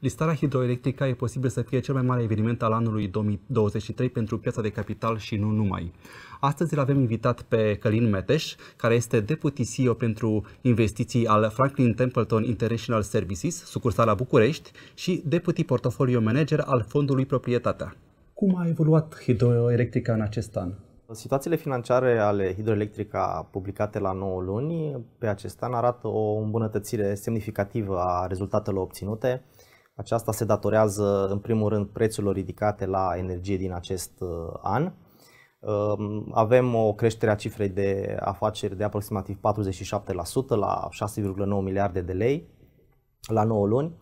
Listarea hidroelectrică e posibil să fie cel mai mare eveniment al anului 2023 pentru piața de capital și nu numai. Astăzi îl avem invitat pe Călin Meteș, care este Deputy CEO pentru investiții al Franklin Templeton International Services, sucursala București, și Deputy portofoliu Manager al Fondului Proprietatea. Cum a evoluat hidroelectrica în acest an? Situațiile financiare ale Hidroelectrica publicate la 9 luni pe acest an arată o îmbunătățire semnificativă a rezultatelor obținute aceasta se datorează în primul rând prețurilor ridicate la energie din acest uh, an. Um, avem o creștere a cifrei de afaceri de aproximativ 47% la 6,9 miliarde de lei la 9 luni,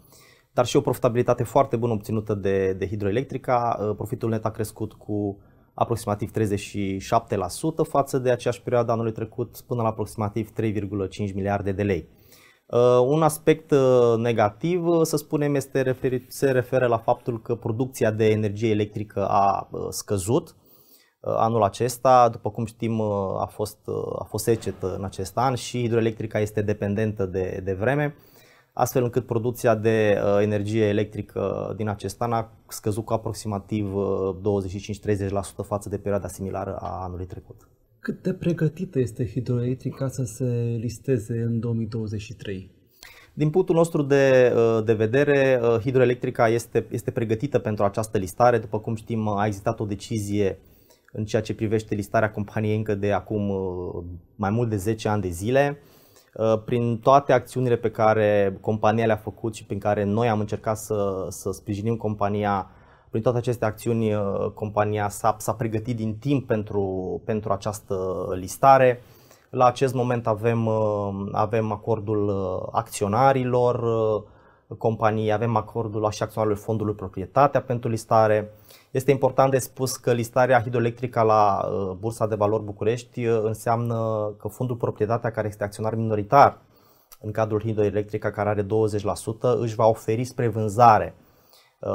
dar și o profitabilitate foarte bună obținută de, de hidroelectrica. Uh, profitul net a crescut cu aproximativ 37% față de aceeași perioadă anului trecut până la aproximativ 3,5 miliarde de lei. Uh, un aspect uh, negativ, uh, să spunem, este referit, se referă la faptul că producția de energie electrică a scăzut anul acesta. După cum știm, a fost, a fost secetă în acest an și hidroelectrica este dependentă de, de vreme, astfel încât producția de energie electrică din acest an a scăzut cu aproximativ 25-30% față de perioada similară a anului trecut. Cât de pregătită este hidroelectrica să se listeze în 2023? Din punctul nostru de, uh, de vedere, uh, hidroelectrica este, este pregătită pentru această listare. După cum știm, a existat o decizie în ceea ce privește listarea companiei încă de acum uh, mai mult de 10 ani de zile. Prin toate acțiunile pe care compania le-a făcut și prin care noi am încercat să, să sprijinim compania prin toate aceste acțiuni, uh, compania SAP s-a pregătit din timp pentru, pentru această listare. La acest moment avem, uh, avem acordul uh, acționarilor companiei, avem acordul și acționarilor fondului proprietatea pentru listare. Este important de spus că listarea hidroelectrică la Bursa de Valori București înseamnă că fondul proprietatea care este acționar minoritar în cadrul hidroelectrică care are 20% își va oferi spre vânzare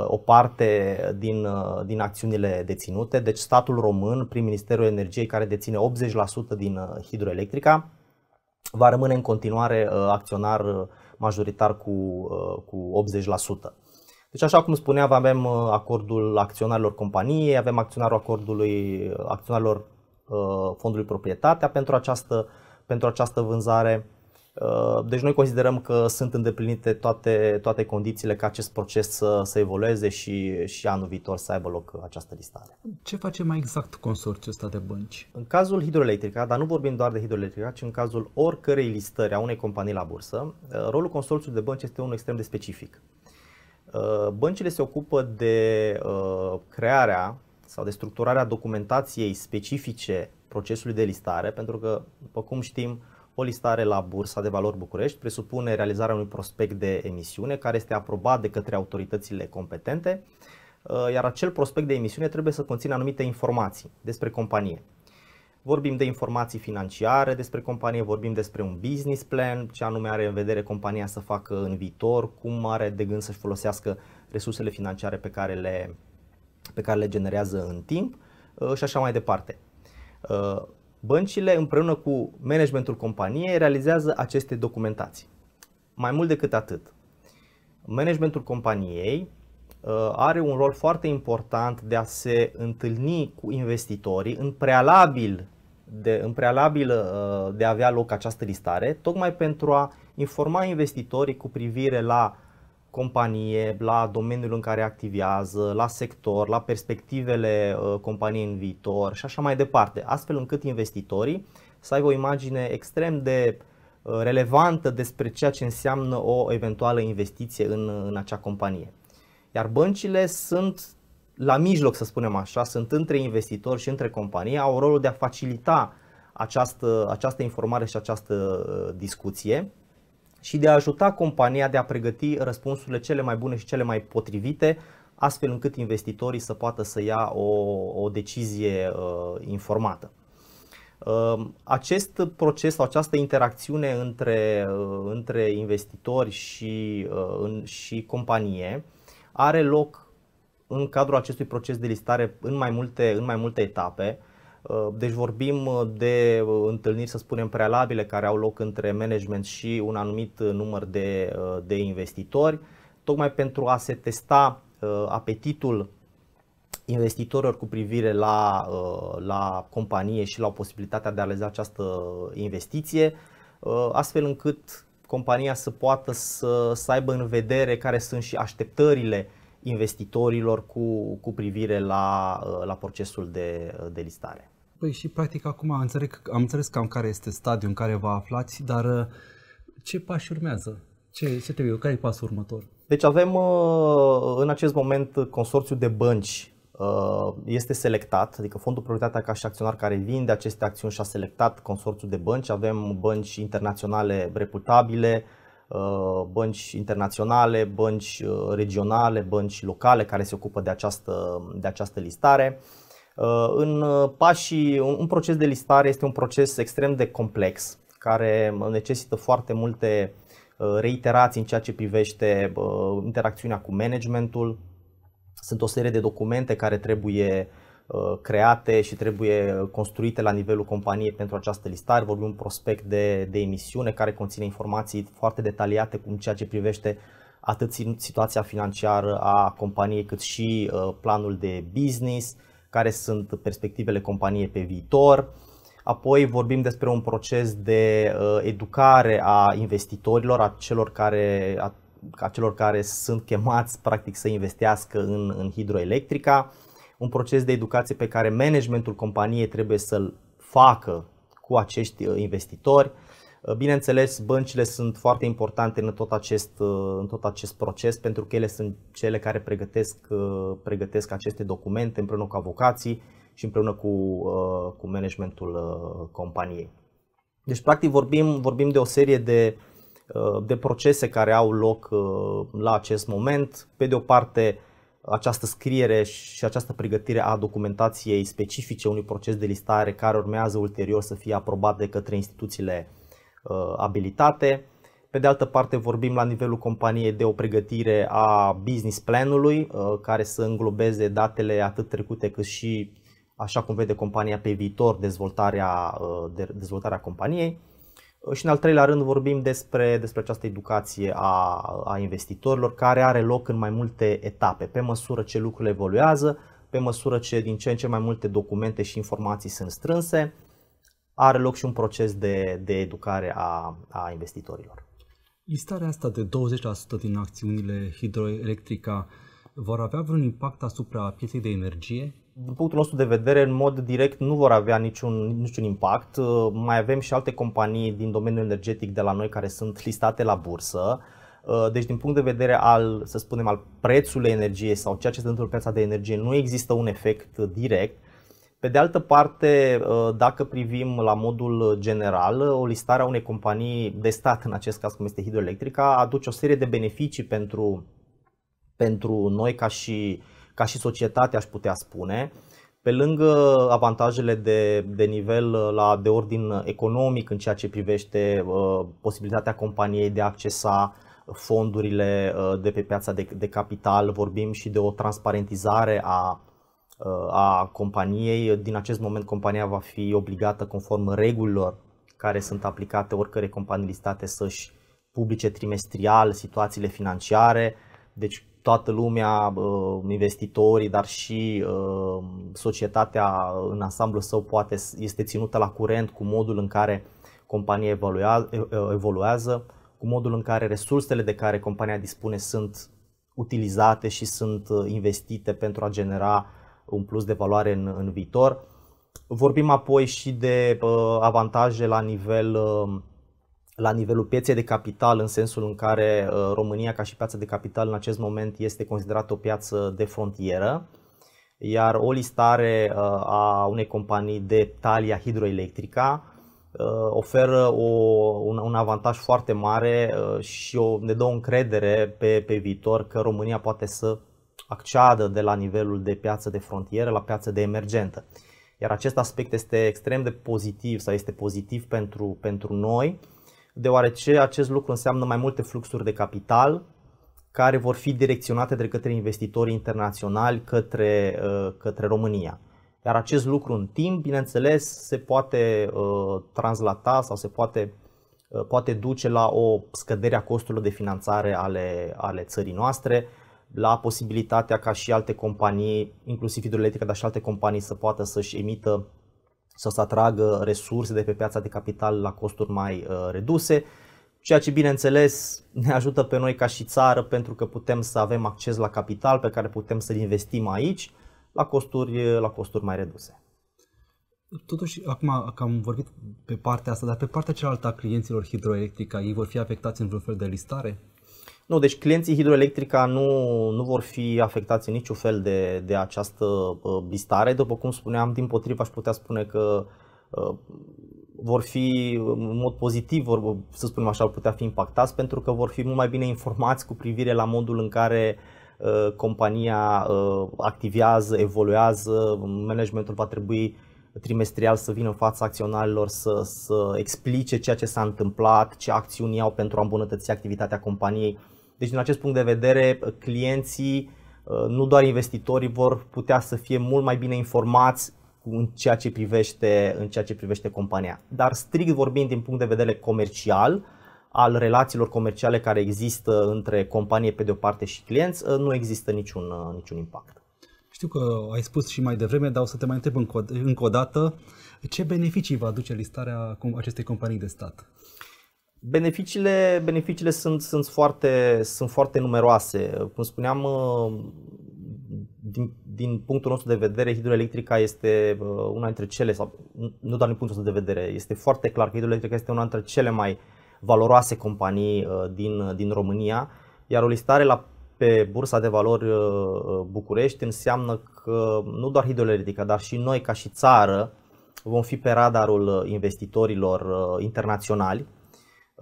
o parte din, uh, din acțiunile deținute. Deci statul român, prin Ministerul Energiei, care deține 80% din uh, hidroelectrica, va rămâne în continuare uh, acționar majoritar cu, cu 80%. Deci așa cum spuneam, avem acordul acționarilor companiei, avem acționarul acordului acționarilor fondului proprietatea pentru această, pentru această vânzare Uh, deci noi considerăm că sunt îndeplinite toate, toate condițiile ca acest proces să, să evolueze și, și anul viitor să aibă loc această listare. Ce face mai exact consorțiul ăsta de bănci? În cazul hidroelectrica, dar nu vorbim doar de hidroelectrica, ci în cazul oricărei listări a unei companii la bursă, uh, rolul consorțiului de bănci este unul extrem de specific. Uh, băncile se ocupă de crearea sau de structurarea documentației specifice procesului de listare, pentru că, după cum știm, o listare la Bursa de Valori București presupune realizarea unui prospect de emisiune care este aprobat de către autoritățile competente, uh, iar acel prospect de emisiune trebuie să conțină anumite informații despre companie. Vorbim de informații financiare despre companie, vorbim despre un business plan, ce anume are în vedere compania să facă în viitor, cum are de gând să-și folosească resursele financiare pe care le, pe care le generează în timp uh, și așa mai departe. Uh, Băncile împreună cu managementul companiei realizează aceste documentații. Mai mult decât atât, managementul companiei uh, are un rol foarte important de a se întâlni cu investitorii în prealabil de, în prealabil uh, de a avea loc această listare, tocmai pentru a informa investitorii cu privire la companie, la domeniul în care activează, la sector, la perspectivele uh, companiei în viitor și așa mai departe, astfel încât investitorii să aibă o imagine extrem de uh, relevantă despre ceea ce înseamnă o eventuală investiție în, în acea companie. Iar băncile sunt la mijloc, să spunem așa, sunt între investitori și între companie, au rolul de a facilita această, această informare și această uh, discuție și de a ajuta compania de a pregăti răspunsurile cele mai bune și cele mai potrivite, astfel încât investitorii să poată să ia o, o decizie uh, informată. Uh, acest proces sau această interacțiune între, uh, între investitori și, uh, în, și companie are loc în cadrul acestui proces de listare în mai multe, în mai multe etape. Uh, Uh, deci vorbim uh, de uh, întâlniri, să spunem, prealabile care au loc între management și un anumit număr de, de investitori, tocmai pentru a se testa apetitul investitorilor cu privire la, la companie și la posibilitatea de a realiza această investiție, astfel încât compania să poată să, să aibă în vedere care sunt și așteptările investitorilor cu, cu privire la, la procesul de, de listare. Păi și practic acum am înțeles, am înțeles cam care este stadiul în care vă aflați, dar uh, ce pași urmează? Ce, ce trebuie? Care e pasul următor? Deci avem uh, în acest moment consorțiu de bănci uh, este selectat, adică fondul prioritatea ca și acționar care vinde aceste acțiuni și-a selectat consorțiul de bănci. Avem bănci internaționale reputabile, bănci internaționale, bănci regionale, bănci locale care se ocupă de această, de această listare. Uh, în uh, pașii, un proces de listare este un proces extrem de complex, care necesită foarte multe uh, reiterații în ceea ce privește interacțiunea cu managementul. Sunt o serie de documente care trebuie create și trebuie construite la nivelul companiei pentru această listare. Vorbim un prospect de, de emisiune care conține informații foarte detaliate cu ceea ce privește atât situația financiară a companiei cât și planul de business, care sunt perspectivele companiei pe viitor. Apoi vorbim despre un proces de uh, educare a investitorilor, a celor care, a, celor care sunt chemați practic să investească în, în hidroelectrica, un proces de educație pe care managementul companiei trebuie să-l facă cu acești uh, investitori, Uh, bineînțeles, băncile sunt foarte importante în tot acest, uh, în tot acest proces pentru că ele sunt cele care pregătesc, uh, pregătesc aceste documente împreună cu avocații și împreună cu, cu managementul companiei. Deci, practic, vorbim, vorbim de o serie de, de procese care au loc la acest moment. Pe de o parte, această scriere și această pregătire a documentației specifice unui proces de listare care urmează ulterior să fie aprobat de către instituțiile Uh, abilitate. Pe de altă parte vorbim la nivelul companiei de o pregătire a business planului uh, care să înglobeze datele atât trecute cât și așa cum vede compania pe viitor dezvoltarea, uh, de, dezvoltarea companiei. Și în al treilea rând vorbim despre, despre această educație a, a investitorilor care are loc în mai multe etape, pe măsură ce lucrurile evoluează, pe măsură ce din ce în ce mai multe documente și informații sunt strânse, are loc și un proces de, de educare a, a investitorilor. Listarea asta de 20% din acțiunile hidroelectrica vor avea vreun impact asupra pieței de energie? Din punctul nostru de vedere, în mod direct nu vor avea niciun, niciun impact. Mai avem și alte companii din domeniul energetic de la noi care sunt listate la bursă. Deci din punct de vedere al, să spunem, al prețului energiei sau ceea ce se întâmplă pe piața de energie, nu există un efect direct, pe de altă parte, uh, dacă privim la modul general, uh, o listare a unei companii de stat, în acest caz cum este Hidroelectrica, aduce o serie de beneficii pentru, pentru noi ca și, ca și societate, aș putea spune. Pe lângă avantajele de, de nivel uh, la, de ordin economic în ceea ce privește uh, posibilitatea companiei de a accesa fondurile uh, de pe piața de, de capital, vorbim și de o transparentizare a Uh, a companiei. Din acest moment compania va fi obligată conform regulilor care sunt aplicate oricăre companii listate să-și publice trimestrial situațiile financiare. Deci toată lumea, uh, investitorii, dar și uh, societatea în ansamblu său poate este ținută la curent cu modul în care compania evoluează, cu modul în care resursele de care compania dispune sunt utilizate și sunt investite pentru a genera un plus de valoare în, în viitor. Vorbim apoi și de uh, avantaje la nivel uh, la nivelul pieței de capital, în sensul în care uh, România, ca și piață de capital, în acest moment este considerată o piață de frontieră, iar o listare a unei companii de Talia Hidroelectrica oferă o, un, un avantaj foarte mare și o, ne dă o încredere pe, pe viitor că România poate să acceadă de la nivelul de piață de frontieră la piață de emergentă. Iar acest aspect este extrem de pozitiv sau este pozitiv pentru, pentru noi, deoarece acest lucru înseamnă mai multe fluxuri de capital care vor fi direcționate de către investitorii internaționali către, uh, către România. Iar acest lucru în timp, bineînțeles, se poate uh, translata sau se poate, uh, poate duce la o scădere a costurilor de finanțare ale, ale țării noastre, la posibilitatea ca și alte companii, inclusiv hidroelectrică, dar și alte companii să poată să-și emită sau să atragă resurse de pe piața de capital la costuri mai uh, reduse, ceea ce bineînțeles ne ajută pe noi ca și țară pentru că putem să avem acces la capital pe care putem să-l investim aici la costuri, la costuri mai reduse. Totuși, acum că am vorbit pe partea asta, dar pe partea cealaltă a clienților hidroelectrică, ei vor fi afectați în vreun fel de listare? Nu, deci clienții Hidroelectrica nu, nu vor fi afectați în niciun fel de, de această bistare. După cum spuneam, din potriva aș putea spune că vor fi în mod pozitiv, vor, să spunem așa, vor putea fi impactați pentru că vor fi mult mai bine informați cu privire la modul în care uh, compania uh, activează, evoluează, managementul va trebui trimestrial să vină în fața acționarilor să, să explice ceea ce s-a întâmplat, ce acțiuni au pentru a îmbunătăți activitatea companiei deci din acest punct de vedere, clienții, uh, nu doar investitorii, vor putea să fie mult mai bine informați în ceea ce privește, în ceea ce privește compania. Dar strict vorbind din punct de vedere comercial, al relațiilor comerciale care există între companie pe de o parte și clienți, uh, nu există niciun, uh, niciun impact. Știu că ai spus și mai devreme, dar o să te mai întreb încă o, încă o dată, ce beneficii va aduce listarea acestei companii de stat? Uh, Beneficiile, beneficiile sunt, sunt, foarte, sunt foarte numeroase. Cum spuneam, uh, din, din punctul nostru de vedere, hidroelectrica este uh, una dintre cele, sau nu doar din punctul nostru de vedere, este foarte clar că hidroelectrica este una dintre cele mai valoroase companii uh, din, din România, iar o listare la pe Bursa de Valori București înseamnă că nu doar hidroelectrica, dar și noi ca și țară vom fi pe radarul investitorilor internaționali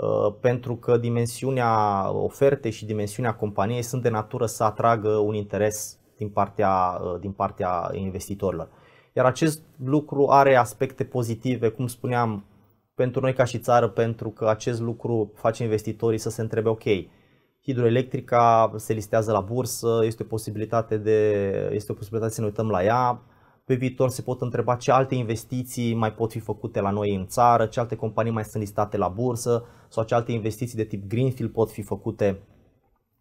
Uh, pentru că dimensiunea ofertei și dimensiunea companiei sunt de natură să atragă un interes din partea, uh, din partea investitorilor. Iar acest lucru are aspecte pozitive, cum spuneam, pentru noi ca și țară, pentru că acest lucru face investitorii să se întrebe, ok, hidroelectrica se listează la bursă, este o posibilitate, de, este o posibilitate să ne uităm la ea, pe viitor se pot întreba ce alte investiții mai pot fi făcute la noi în țară, ce alte companii mai sunt listate la bursă sau ce alte investiții de tip Greenfield pot fi făcute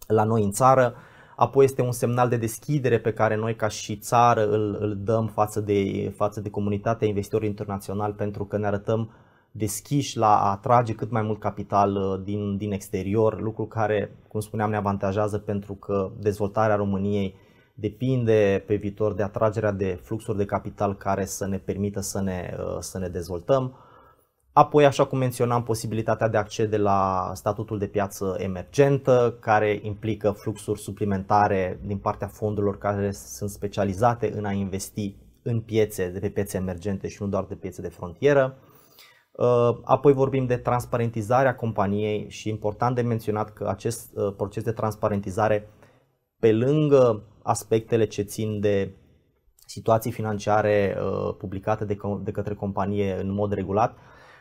la noi în țară. Apoi este un semnal de deschidere pe care noi ca și țară îl, îl dăm față de, față de comunitatea investitorilor internaționali pentru că ne arătăm deschiși la a atrage cât mai mult capital uh, din, din exterior, lucru care, cum spuneam, ne avantajează pentru că dezvoltarea României depinde pe viitor de atragerea de fluxuri de capital care să ne permită să ne, uh, să ne dezvoltăm. Apoi, așa cum menționam, posibilitatea de accede la statutul de piață emergentă, care implică fluxuri suplimentare din partea fondurilor care sunt specializate în a investi în piețe, de pe piețe emergente și nu doar de piețe de frontieră. Uh, apoi vorbim de transparentizarea companiei și important de menționat că acest uh, proces de transparentizare, pe lângă aspectele ce țin de situații financiare uh, publicate de, către companie în mod regulat.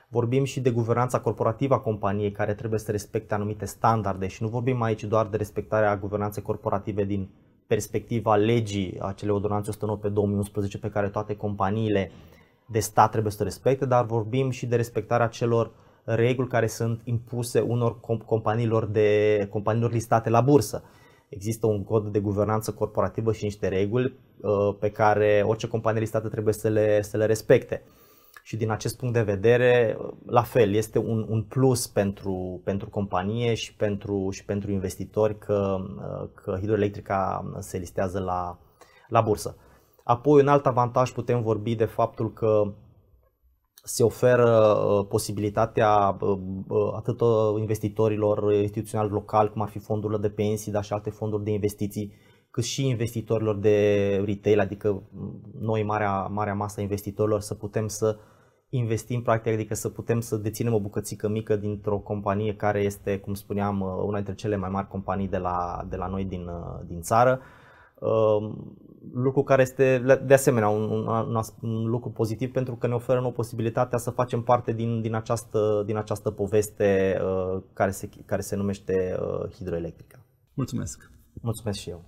Vorbim și de guvernanța corporativă a companiei care trebuie să respecte anumite standarde și nu vorbim aici doar de respectarea guvernanței corporative din perspectiva legii acele ordonanțe 109 pe 2011 pe care toate companiile de stat trebuie să respecte, dar vorbim și de respectarea celor reguli care sunt impuse unor companiilor, de, companiilor listate la bursă există un cod de guvernanță corporativă și niște reguli uh, pe care orice companie listată trebuie să le, să le respecte. Și din acest punct de vedere, uh, la fel, este un, un plus pentru, pentru companie și pentru, și pentru investitori că, uh, că hidroelectrica se listează la, la bursă. Apoi, un alt avantaj putem vorbi de faptul că se oferă uh, posibilitatea uh, uh, atât investitorilor instituționali locali, cum ar fi fondurile de pensii, dar și alte fonduri de investiții, cât și investitorilor de retail, adică mm, noi, marea, marea masă investitorilor, să putem să investim practic, adică să putem să deținem o bucățică mică dintr-o companie care este, cum spuneam, una dintre cele mai mari companii de la, de la noi din, din țară um, lucru care este de asemenea un, un, un lucru pozitiv pentru că ne oferă o posibilitate să facem parte din, din, această, din această poveste uh, care, se, care se numește uh, hidroelectrica. Mulțumesc! Mulțumesc și eu!